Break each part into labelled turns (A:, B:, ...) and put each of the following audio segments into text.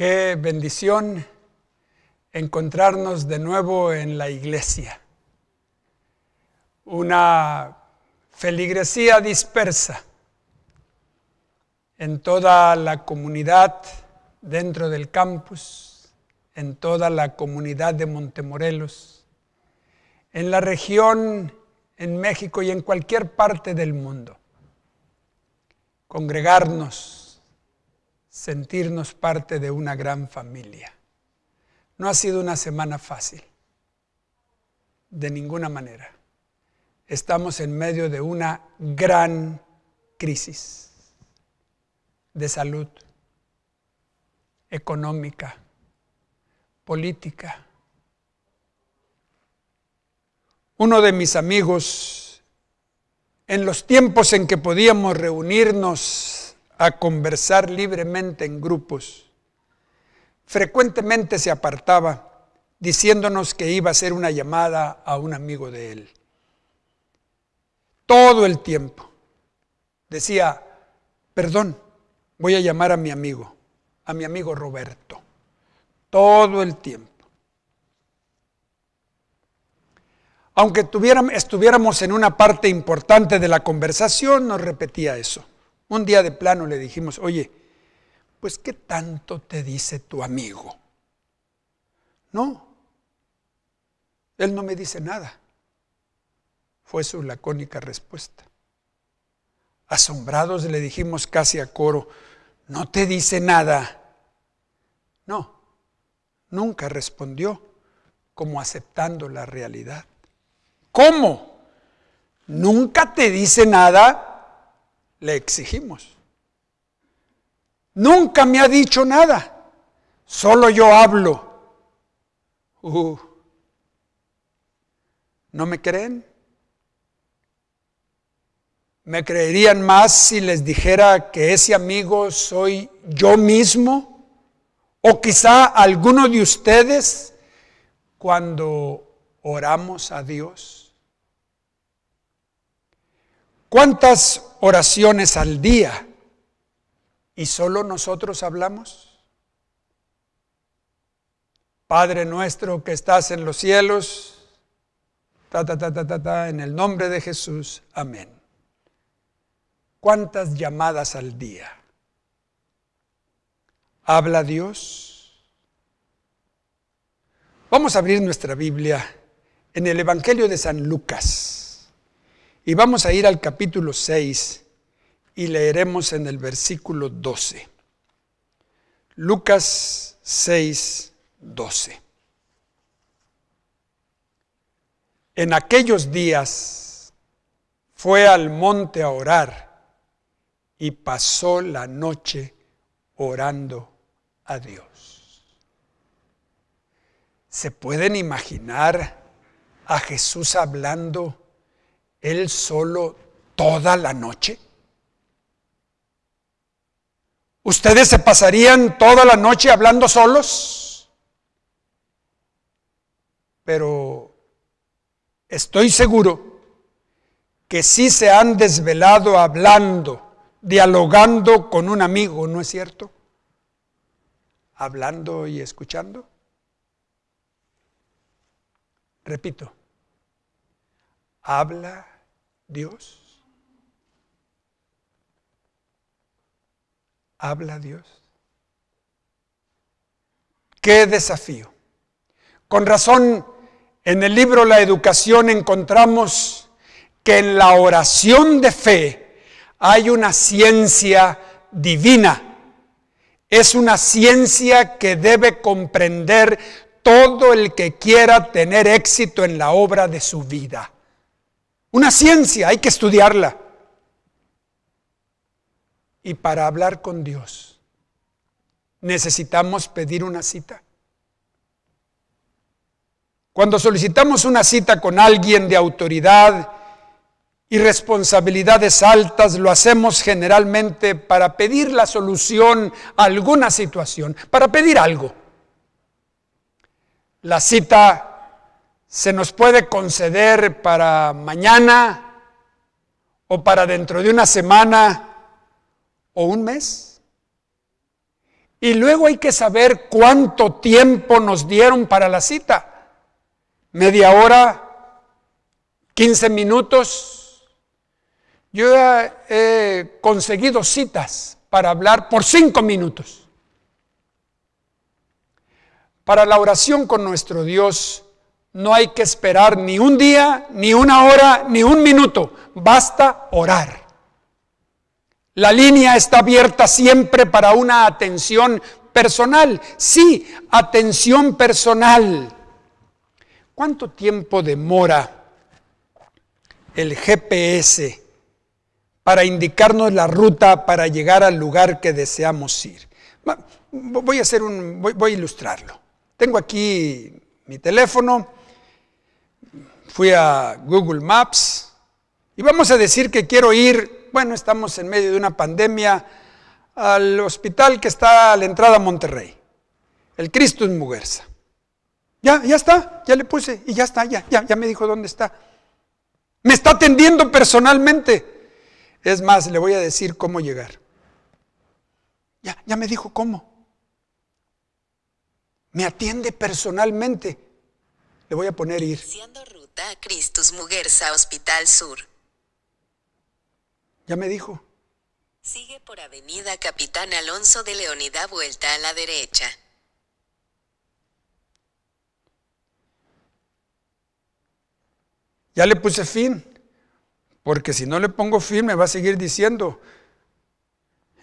A: Qué bendición encontrarnos de nuevo en la iglesia. Una feligresía dispersa en toda la comunidad dentro del campus, en toda la comunidad de Montemorelos, en la región, en México y en cualquier parte del mundo. Congregarnos sentirnos parte de una gran familia. No ha sido una semana fácil, de ninguna manera. Estamos en medio de una gran crisis de salud, económica, política. Uno de mis amigos, en los tiempos en que podíamos reunirnos a conversar libremente en grupos. Frecuentemente se apartaba diciéndonos que iba a hacer una llamada a un amigo de él. Todo el tiempo. Decía, perdón, voy a llamar a mi amigo, a mi amigo Roberto. Todo el tiempo. Aunque estuviéramos en una parte importante de la conversación, nos repetía eso. Un día de plano le dijimos, oye, pues ¿qué tanto te dice tu amigo? No, él no me dice nada. Fue su lacónica respuesta. Asombrados le dijimos casi a coro, no te dice nada. No, nunca respondió como aceptando la realidad. ¿Cómo? ¿Nunca te dice nada? le exigimos. Nunca me ha dicho nada, solo yo hablo. Uh. ¿No me creen? ¿Me creerían más si les dijera que ese amigo soy yo mismo? ¿O quizá alguno de ustedes cuando oramos a Dios? ¿Cuántas oraciones al día y solo nosotros hablamos? Padre nuestro que estás en los cielos, ta, ta, ta, ta, ta, en el nombre de Jesús, amén. ¿Cuántas llamadas al día? ¿Habla Dios? Vamos a abrir nuestra Biblia en el Evangelio de San Lucas. Y vamos a ir al capítulo 6 y leeremos en el versículo 12. Lucas 6, 12. En aquellos días fue al monte a orar y pasó la noche orando a Dios. ¿Se pueden imaginar a Jesús hablando él solo toda la noche? ¿Ustedes se pasarían toda la noche hablando solos? Pero estoy seguro que sí se han desvelado hablando, dialogando con un amigo, ¿no es cierto? Hablando y escuchando. Repito, habla Dios. Habla Dios. Qué desafío. Con razón, en el libro La Educación encontramos que en la oración de fe hay una ciencia divina. Es una ciencia que debe comprender todo el que quiera tener éxito en la obra de su vida. Una ciencia, hay que estudiarla. Y para hablar con Dios necesitamos pedir una cita. Cuando solicitamos una cita con alguien de autoridad y responsabilidades altas, lo hacemos generalmente para pedir la solución a alguna situación, para pedir algo. La cita se nos puede conceder para mañana o para dentro de una semana o un mes. Y luego hay que saber cuánto tiempo nos dieron para la cita. Media hora, 15 minutos. Yo he conseguido citas para hablar por cinco minutos. Para la oración con nuestro Dios, no hay que esperar ni un día, ni una hora, ni un minuto. Basta orar. La línea está abierta siempre para una atención personal. Sí, atención personal. ¿Cuánto tiempo demora el GPS para indicarnos la ruta para llegar al lugar que deseamos ir? Voy a hacer un, voy, voy a ilustrarlo. Tengo aquí mi teléfono fui a Google Maps y vamos a decir que quiero ir, bueno, estamos en medio de una pandemia, al hospital que está a la entrada a Monterrey, el Cristo en Muguerza. Ya, ya está, ya le puse y ya está, ya, ya, ya me dijo dónde está. Me está atendiendo personalmente. Es más, le voy a decir cómo llegar. Ya, ya me dijo cómo. Me atiende personalmente. Le voy a poner ir a Cristus Muguerza, Hospital Sur. Ya me dijo. Sigue por Avenida Capitán Alonso de Leonida, vuelta a la derecha. Ya le puse fin, porque si no le pongo fin me va a seguir diciendo,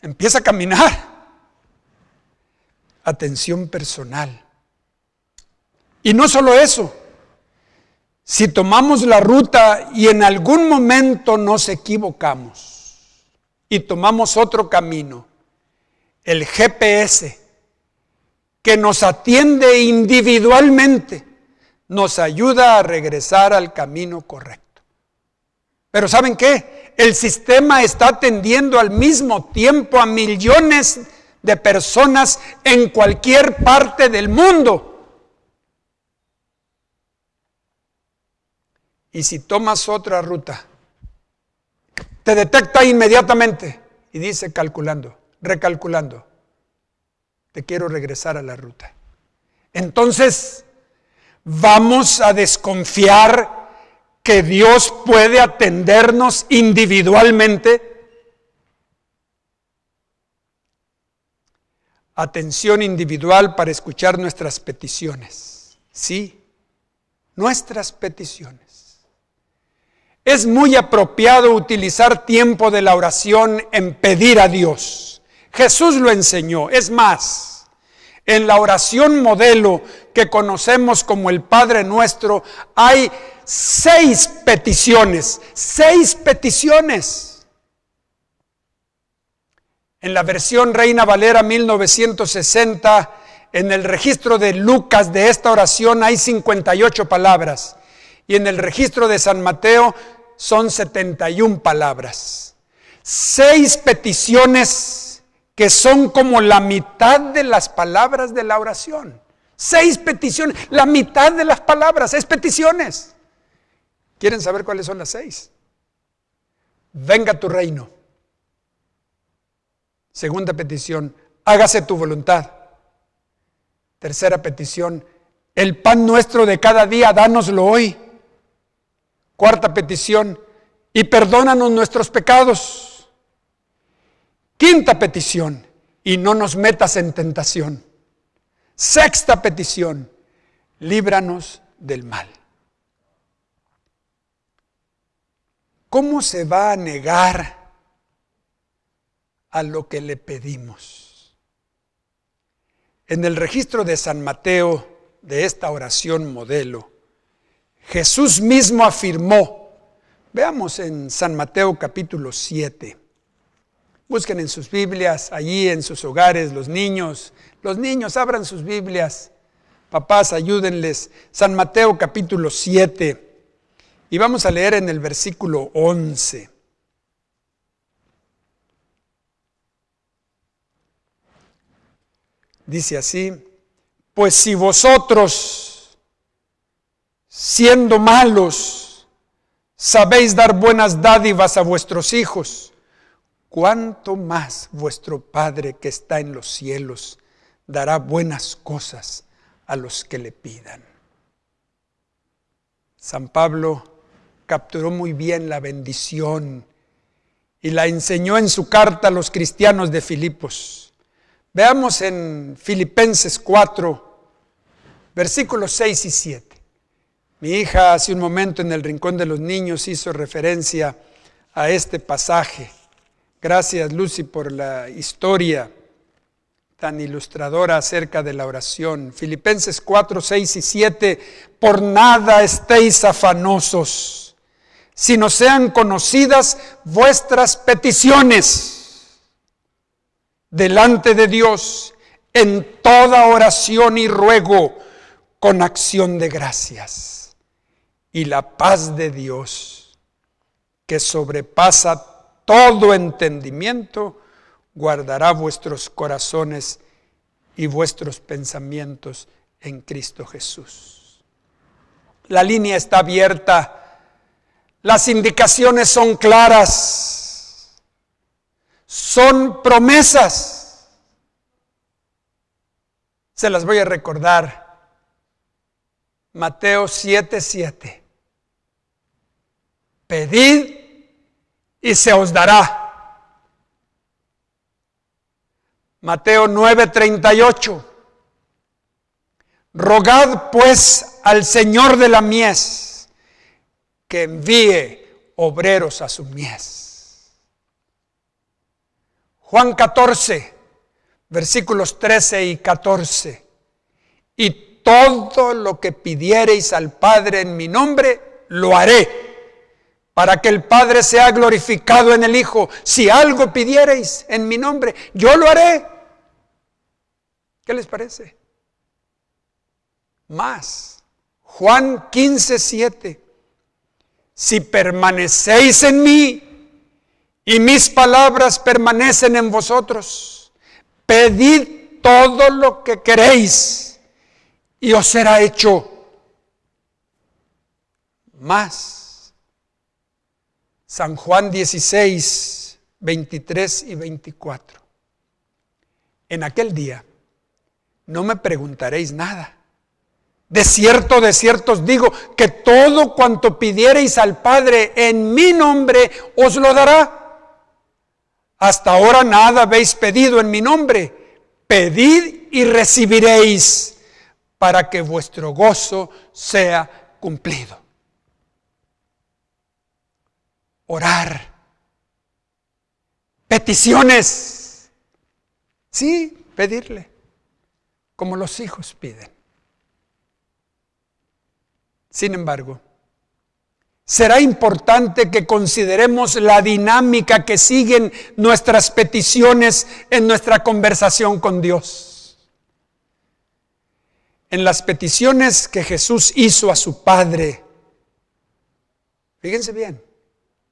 A: empieza a caminar. Atención personal. Y no solo eso, si tomamos la ruta y en algún momento nos equivocamos y tomamos otro camino, el GPS que nos atiende individualmente nos ayuda a regresar al camino correcto. Pero ¿saben qué? El sistema está atendiendo al mismo tiempo a millones de personas en cualquier parte del mundo Y si tomas otra ruta, te detecta inmediatamente y dice calculando, recalculando, te quiero regresar a la ruta. Entonces, vamos a desconfiar que Dios puede atendernos individualmente. Atención individual para escuchar nuestras peticiones. Sí, nuestras peticiones. Es muy apropiado utilizar tiempo de la oración en pedir a Dios. Jesús lo enseñó. Es más, en la oración modelo que conocemos como el Padre Nuestro, hay seis peticiones, seis peticiones. En la versión Reina Valera 1960, en el registro de Lucas de esta oración hay 58 palabras y en el registro de San Mateo son 71 palabras. Seis peticiones que son como la mitad de las palabras de la oración. Seis peticiones, la mitad de las palabras, seis peticiones. ¿Quieren saber cuáles son las seis? Venga tu reino. Segunda petición, hágase tu voluntad. Tercera petición, el pan nuestro de cada día, dánoslo hoy. Cuarta petición, y perdónanos nuestros pecados. Quinta petición, y no nos metas en tentación. Sexta petición, líbranos del mal. ¿Cómo se va a negar a lo que le pedimos? En el registro de San Mateo de esta oración modelo, Jesús mismo afirmó. Veamos en San Mateo capítulo 7. Busquen en sus Biblias, allí en sus hogares, los niños. Los niños, abran sus Biblias. Papás, ayúdenles. San Mateo capítulo 7. Y vamos a leer en el versículo 11. Dice así, pues si vosotros siendo malos, sabéis dar buenas dádivas a vuestros hijos, cuánto más vuestro Padre que está en los cielos dará buenas cosas a los que le pidan. San Pablo capturó muy bien la bendición y la enseñó en su carta a los cristianos de Filipos. Veamos en Filipenses 4, versículos 6 y 7. Mi hija hace un momento en el Rincón de los Niños hizo referencia a este pasaje. Gracias Lucy por la historia tan ilustradora acerca de la oración. Filipenses 4, 6 y 7, por nada estéis afanosos, sino sean conocidas vuestras peticiones delante de Dios en toda oración y ruego con acción de gracias y la paz de Dios, que sobrepasa todo entendimiento, guardará vuestros corazones y vuestros pensamientos en Cristo Jesús. La línea está abierta, las indicaciones son claras, son promesas. Se las voy a recordar Mateo 7.7 7. Pedid y se os dará. Mateo 9.38 Rogad pues al Señor de la mies que envíe obreros a su mies. Juan 14, versículos 13 y 14. Y todo lo que pidiereis al Padre en mi nombre, lo haré, para que el Padre sea glorificado en el Hijo. Si algo pidiereis en mi nombre, yo lo haré. ¿Qué les parece? Más, Juan 15, Si permanecéis en mí y mis palabras permanecen en vosotros, pedid todo lo que queréis y os será hecho más. San Juan 16, 23 y 24. En aquel día no me preguntaréis nada. De cierto, de cierto os digo que todo cuanto pidiereis al Padre en mi nombre os lo dará. Hasta ahora nada habéis pedido en mi nombre. Pedid y recibiréis para que vuestro gozo sea cumplido. Orar. Peticiones. Sí, pedirle, como los hijos piden. Sin embargo, será importante que consideremos la dinámica que siguen nuestras peticiones en nuestra conversación con Dios en las peticiones que Jesús hizo a su Padre. Fíjense bien,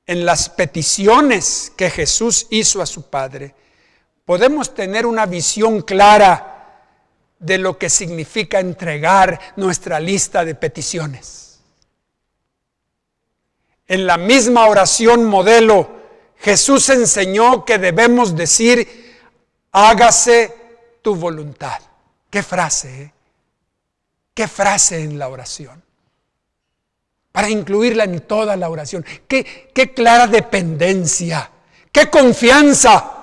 A: en las peticiones que Jesús hizo a su Padre, podemos tener una visión clara de lo que significa entregar nuestra lista de peticiones. En la misma oración modelo, Jesús enseñó que debemos decir, hágase tu voluntad. Qué frase, eh? ¿Qué frase en la oración? Para incluirla en toda la oración. ¿Qué, clara dependencia? ¿Qué confianza?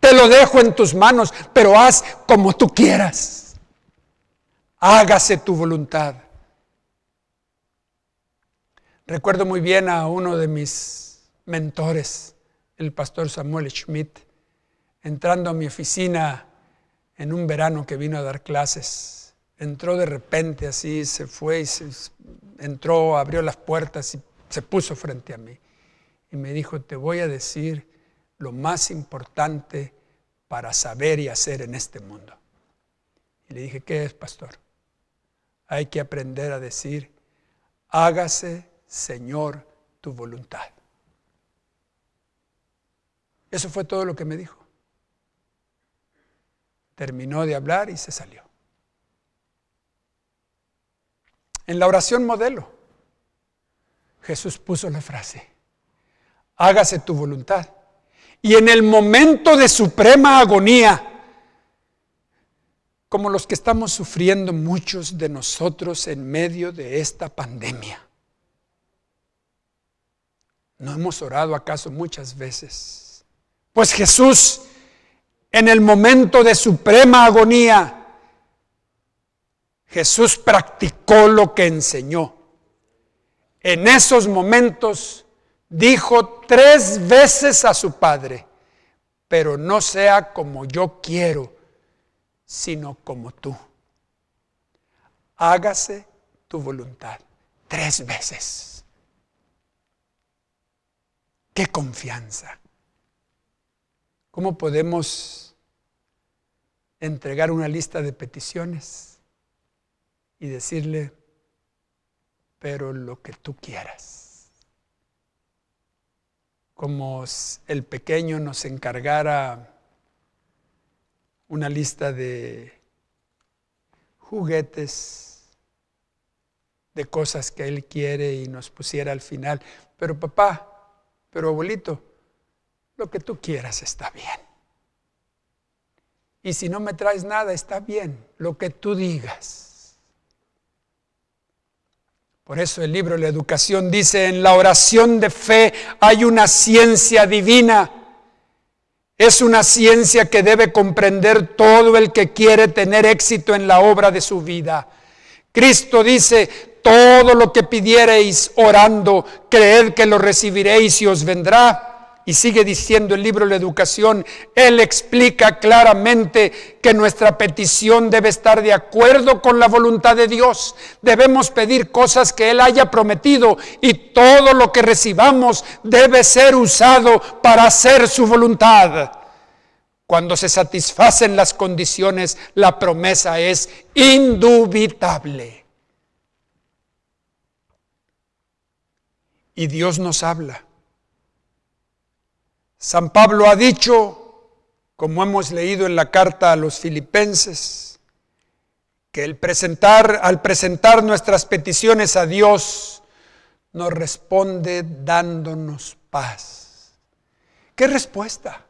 A: Te lo dejo en tus manos, pero haz como tú quieras. Hágase tu voluntad. Recuerdo muy bien a uno de mis mentores, el pastor Samuel Schmidt, entrando a mi oficina en un verano que vino a dar clases entró de repente así, se fue y se, entró, abrió las puertas y se puso frente a mí. Y me dijo, te voy a decir lo más importante para saber y hacer en este mundo. Y le dije, ¿qué es, pastor? Hay que aprender a decir, hágase, Señor, tu voluntad. Eso fue todo lo que me dijo. Terminó de hablar y se salió. En la oración modelo, Jesús puso la frase, hágase tu voluntad. Y en el momento de suprema agonía, como los que estamos sufriendo muchos de nosotros en medio de esta pandemia, ¿no hemos orado acaso muchas veces? Pues Jesús, en el momento de suprema agonía, Jesús practicó lo que enseñó. En esos momentos dijo tres veces a su padre, pero no sea como yo quiero, sino como tú. Hágase tu voluntad tres veces. Qué confianza. ¿Cómo podemos entregar una lista de peticiones? y decirle, pero lo que tú quieras. Como el pequeño nos encargara una lista de juguetes, de cosas que él quiere y nos pusiera al final, pero papá, pero abuelito, lo que tú quieras está bien. Y si no me traes nada, está bien, lo que tú digas. Por eso el libro La Educación dice, en la oración de fe hay una ciencia divina. Es una ciencia que debe comprender todo el que quiere tener éxito en la obra de su vida. Cristo dice, todo lo que pidiereis orando, creed que lo recibiréis y os vendrá. Y sigue diciendo el libro La Educación, él explica claramente que nuestra petición debe estar de acuerdo con la voluntad de Dios. Debemos pedir cosas que él haya prometido y todo lo que recibamos debe ser usado para hacer su voluntad. Cuando se satisfacen las condiciones, la promesa es indubitable. Y Dios nos habla San Pablo ha dicho, como hemos leído en la carta a los filipenses, que el presentar, al presentar nuestras peticiones a Dios, nos responde dándonos paz. ¿Qué respuesta?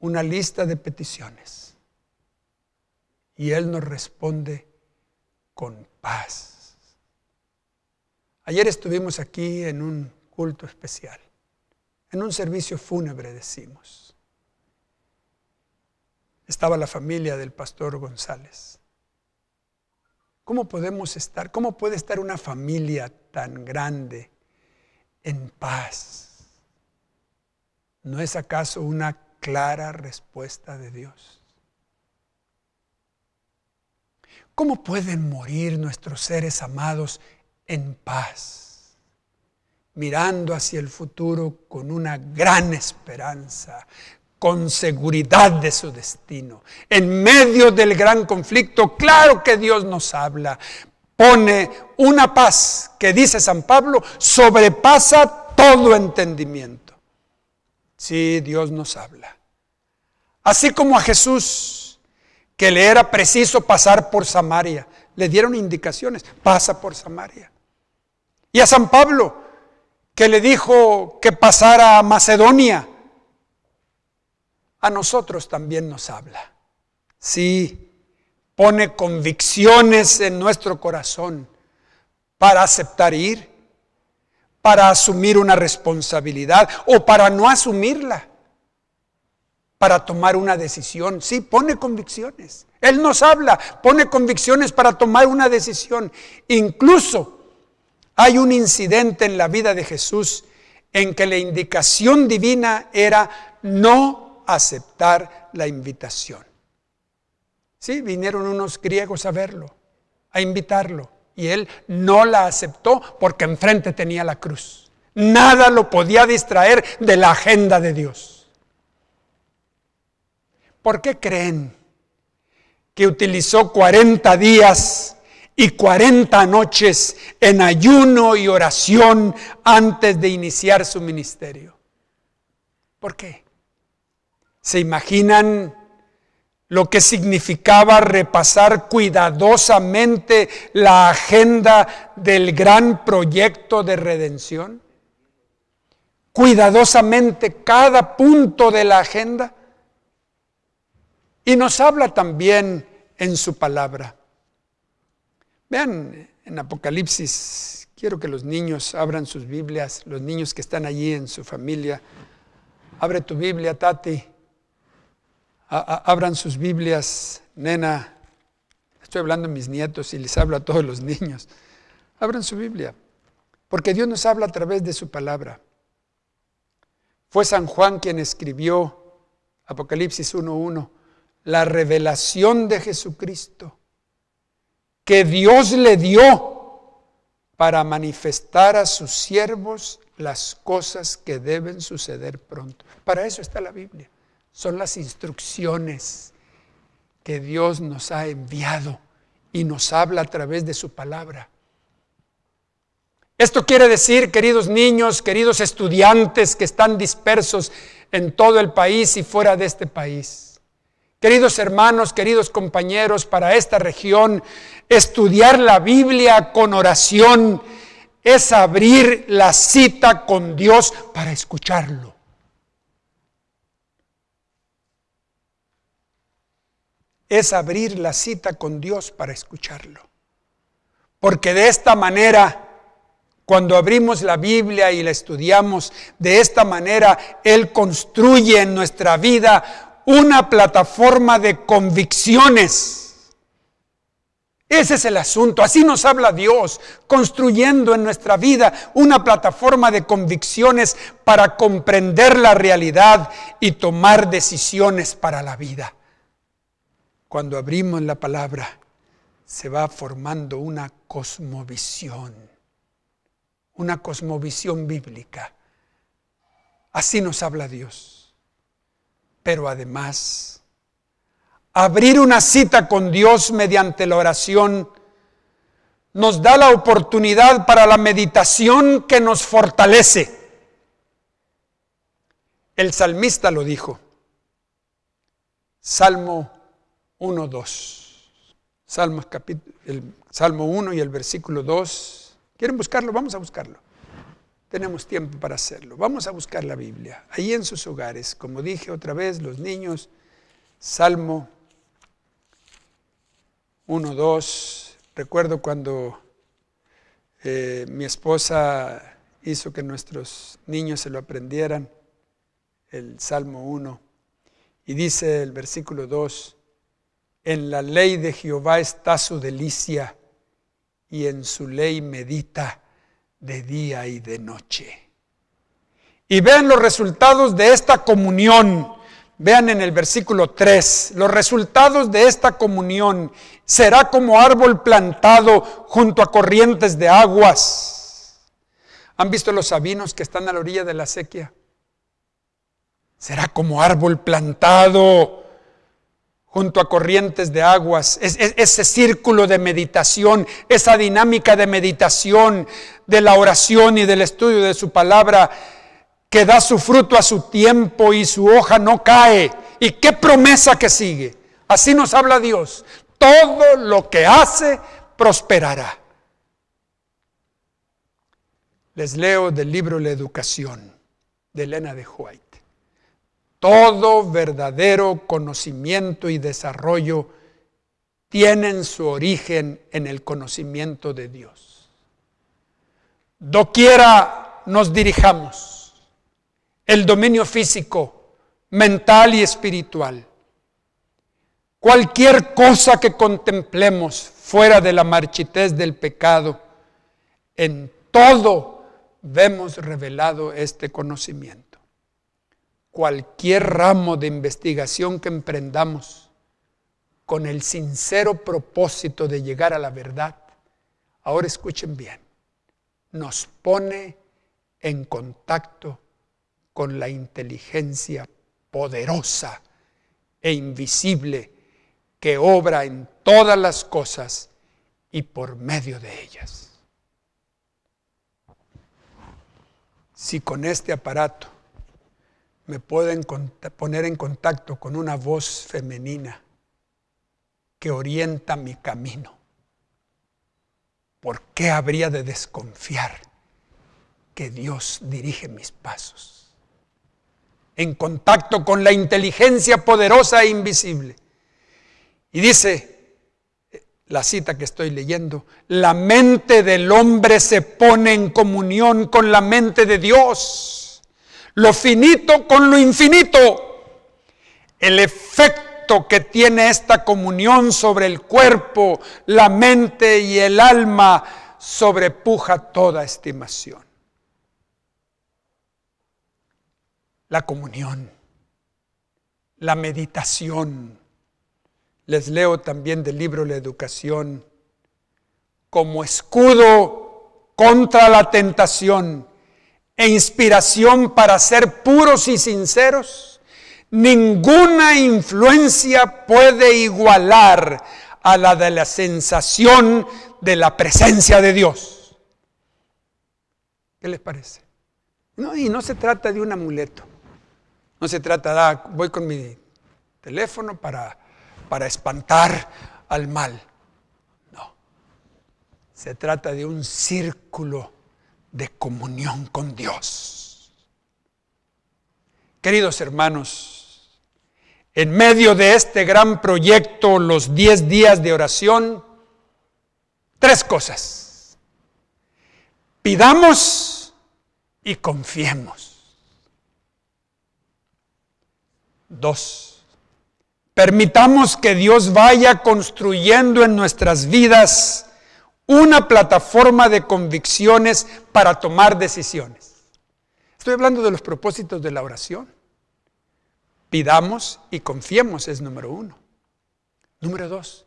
A: Una lista de peticiones. Y Él nos responde con paz. Ayer estuvimos aquí en un culto especial en un servicio fúnebre, decimos. Estaba la familia del pastor González. ¿Cómo podemos estar? ¿Cómo puede estar una familia tan grande en paz? ¿No es acaso una clara respuesta de Dios? ¿Cómo pueden morir nuestros seres amados en paz? mirando hacia el futuro con una gran esperanza, con seguridad de su destino. En medio del gran conflicto, claro que Dios nos habla, pone una paz que dice San Pablo, sobrepasa todo entendimiento. Sí, Dios nos habla. Así como a Jesús, que le era preciso pasar por Samaria, le dieron indicaciones, pasa por Samaria. Y a San Pablo, que le dijo que pasara a Macedonia, a nosotros también nos habla. Sí, pone convicciones en nuestro corazón para aceptar ir, para asumir una responsabilidad o para no asumirla, para tomar una decisión. Sí, pone convicciones. Él nos habla, pone convicciones para tomar una decisión, incluso hay un incidente en la vida de Jesús en que la indicación divina era no aceptar la invitación. Sí, vinieron unos griegos a verlo, a invitarlo, y él no la aceptó porque enfrente tenía la cruz. Nada lo podía distraer de la agenda de Dios. ¿Por qué creen que utilizó 40 días y 40 noches en ayuno y oración antes de iniciar su ministerio. ¿Por qué? ¿Se imaginan lo que significaba repasar cuidadosamente la agenda del gran proyecto de redención? Cuidadosamente cada punto de la agenda. Y nos habla también en su palabra. Vean en Apocalipsis, quiero que los niños abran sus Biblias, los niños que están allí en su familia. Abre tu Biblia, Tati. abran sus Biblias, nena. Estoy hablando a mis nietos y les hablo a todos los niños. Abran su Biblia, porque Dios nos habla a través de su palabra. Fue San Juan quien escribió Apocalipsis 1.1, la revelación de Jesucristo que Dios le dio para manifestar a sus siervos las cosas que deben suceder pronto. Para eso está la Biblia. Son las instrucciones que Dios nos ha enviado y nos habla a través de su palabra. Esto quiere decir, queridos niños, queridos estudiantes que están dispersos en todo el país y fuera de este país, Queridos hermanos, queridos compañeros, para esta región, estudiar la Biblia con oración es abrir la cita con Dios para escucharlo. Es abrir la cita con Dios para escucharlo. Porque de esta manera, cuando abrimos la Biblia y la estudiamos, de esta manera Él construye en nuestra vida una plataforma de convicciones. Ese es el asunto. Así nos habla Dios, construyendo en nuestra vida una plataforma de convicciones para comprender la realidad y tomar decisiones para la vida. Cuando abrimos la palabra, se va formando una cosmovisión, una cosmovisión bíblica. Así nos habla Dios pero además abrir una cita con Dios mediante la oración nos da la oportunidad para la meditación que nos fortalece. El salmista lo dijo. Salmo 1.2. Salmos el Salmo 1 y el versículo 2. ¿Quieren buscarlo? Vamos a buscarlo tenemos tiempo para hacerlo. Vamos a buscar la Biblia, ahí en sus hogares, como dije otra vez, los niños, Salmo 1, 2. Recuerdo cuando eh, mi esposa hizo que nuestros niños se lo aprendieran, el Salmo 1, y dice el versículo 2, en la ley de Jehová está su delicia y en su ley medita de día y de noche. Y vean los resultados de esta comunión. Vean en el versículo 3, los resultados de esta comunión será como árbol plantado junto a corrientes de aguas. ¿Han visto los sabinos que están a la orilla de la sequía? Será como árbol plantado junto a corrientes de aguas, ese círculo de meditación, esa dinámica de meditación, de la oración y del estudio de su palabra, que da su fruto a su tiempo y su hoja no cae. ¿Y qué promesa que sigue? Así nos habla Dios. Todo lo que hace prosperará. Les leo del libro La Educación de Elena de Huay. Todo verdadero conocimiento y desarrollo tienen su origen en el conocimiento de Dios. Doquiera nos dirijamos, el dominio físico, mental y espiritual, cualquier cosa que contemplemos fuera de la marchitez del pecado, en todo vemos revelado este conocimiento cualquier ramo de investigación que emprendamos con el sincero propósito de llegar a la verdad, ahora escuchen bien, nos pone en contacto con la inteligencia poderosa e invisible que obra en todas las cosas y por medio de ellas. Si con este aparato me pueden poner en contacto con una voz femenina que orienta mi camino. ¿Por qué habría de desconfiar que Dios dirige mis pasos? En contacto con la inteligencia poderosa e invisible. Y dice eh, la cita que estoy leyendo, la mente del hombre se pone en comunión con la mente de Dios lo finito con lo infinito. El efecto que tiene esta comunión sobre el cuerpo, la mente y el alma sobrepuja toda estimación. La comunión, la meditación. Les leo también del libro La Educación como escudo contra la tentación e inspiración para ser puros y sinceros, ninguna influencia puede igualar a la de la sensación de la presencia de Dios. ¿Qué les parece? y no se trata de un amuleto. No se trata de, ah, voy con mi teléfono para, para espantar al mal. No. Se trata de un círculo de comunión con Dios. Queridos hermanos, en medio de este gran proyecto, los 10 días de oración, tres cosas. Pidamos y confiemos. Dos, permitamos que Dios vaya construyendo en nuestras vidas una plataforma de convicciones para tomar decisiones. Estoy hablando de los propósitos de la oración. Pidamos y confiemos es número uno. Número dos,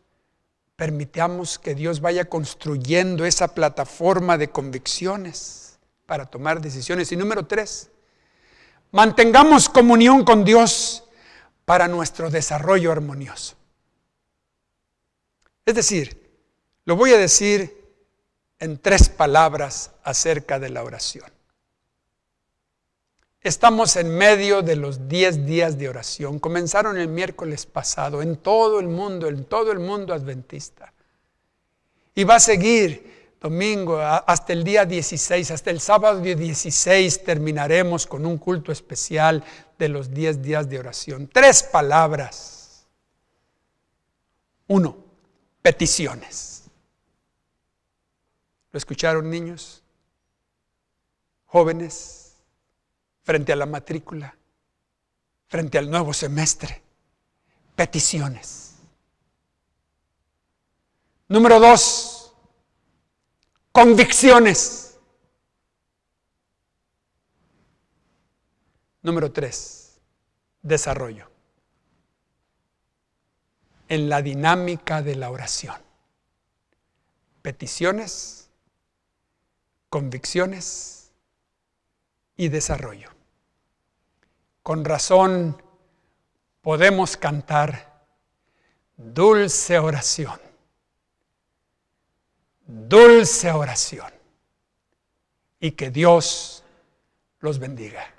A: permitamos que Dios vaya construyendo esa plataforma de convicciones para tomar decisiones. Y número tres, mantengamos comunión con Dios para nuestro desarrollo armonioso. Es decir, lo voy a decir en tres palabras acerca de la oración. Estamos en medio de los 10 días de oración. Comenzaron el miércoles pasado en todo el mundo, en todo el mundo adventista. Y va a seguir domingo hasta el día 16, hasta el sábado 16 terminaremos con un culto especial de los 10 días de oración. Tres palabras. Uno, peticiones. ¿Lo escucharon niños? Jóvenes, frente a la matrícula, frente al nuevo semestre, peticiones. Número dos, convicciones. Número tres, desarrollo. En la dinámica de la oración. Peticiones convicciones y desarrollo. Con razón podemos cantar dulce oración, dulce oración y que Dios los bendiga.